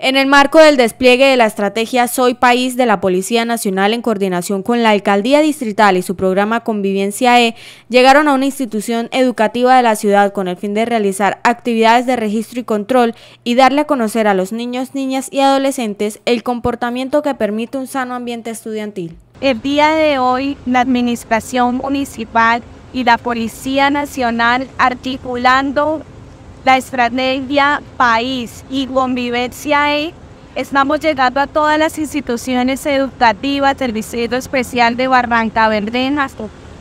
En el marco del despliegue de la estrategia Soy País de la Policía Nacional en coordinación con la Alcaldía Distrital y su programa Convivencia E, llegaron a una institución educativa de la ciudad con el fin de realizar actividades de registro y control y darle a conocer a los niños, niñas y adolescentes el comportamiento que permite un sano ambiente estudiantil. El día de hoy, la Administración Municipal y la Policía Nacional articulando la estrategia país y convivencia E Estamos llegando a todas las instituciones educativas del Distrito Especial de Barranca verdejas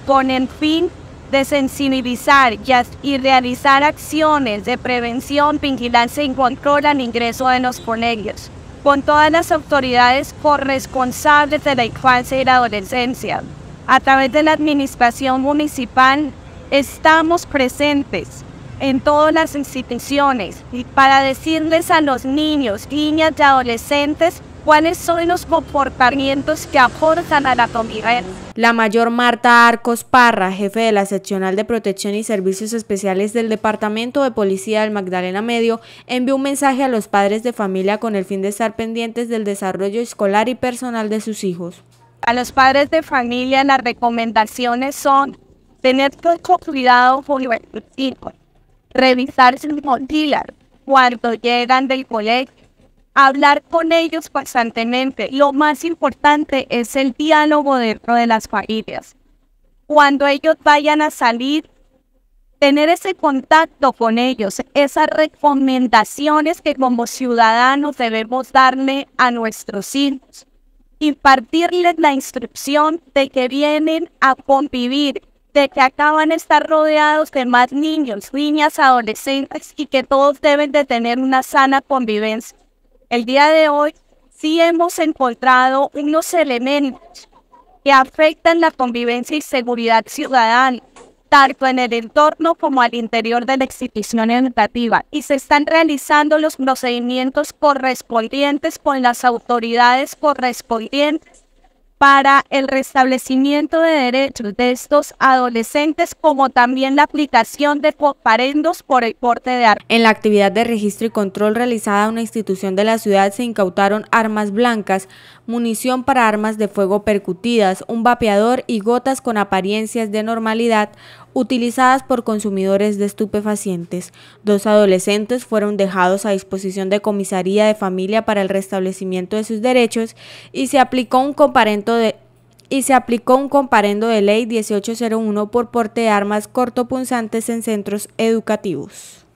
con el fin de sensibilizar y realizar acciones de prevención, vigilancia y control al ingreso de los colegios, con todas las autoridades corresponsables de la infancia y la adolescencia. A través de la Administración Municipal estamos presentes en todas las instituciones para decirles a los niños, niñas y adolescentes cuáles son los comportamientos que aportan a la comunidad. La mayor Marta Arcos Parra, jefe de la seccional de protección y servicios especiales del Departamento de Policía del Magdalena Medio, envió un mensaje a los padres de familia con el fin de estar pendientes del desarrollo escolar y personal de sus hijos. A los padres de familia las recomendaciones son tener todo cuidado con los hijos revisar su mochilas cuando llegan del colegio, hablar con ellos constantemente. Lo más importante es el diálogo dentro de las familias. Cuando ellos vayan a salir, tener ese contacto con ellos, esas recomendaciones que como ciudadanos debemos darle a nuestros hijos, impartirles la instrucción de que vienen a convivir de que acaban de estar rodeados de más niños, niñas, adolescentes y que todos deben de tener una sana convivencia. El día de hoy sí hemos encontrado unos elementos que afectan la convivencia y seguridad ciudadana, tanto en el entorno como al interior de la institución educativa, y se están realizando los procedimientos correspondientes con las autoridades correspondientes para el restablecimiento de derechos de estos adolescentes, como también la aplicación de parendos por el porte de armas. En la actividad de registro y control realizada a una institución de la ciudad se incautaron armas blancas, munición para armas de fuego percutidas, un vapeador y gotas con apariencias de normalidad, utilizadas por consumidores de estupefacientes. Dos adolescentes fueron dejados a disposición de comisaría de familia para el restablecimiento de sus derechos y se aplicó un comparendo de y se aplicó un comparendo de ley 1801 por porte de armas cortopunzantes en centros educativos.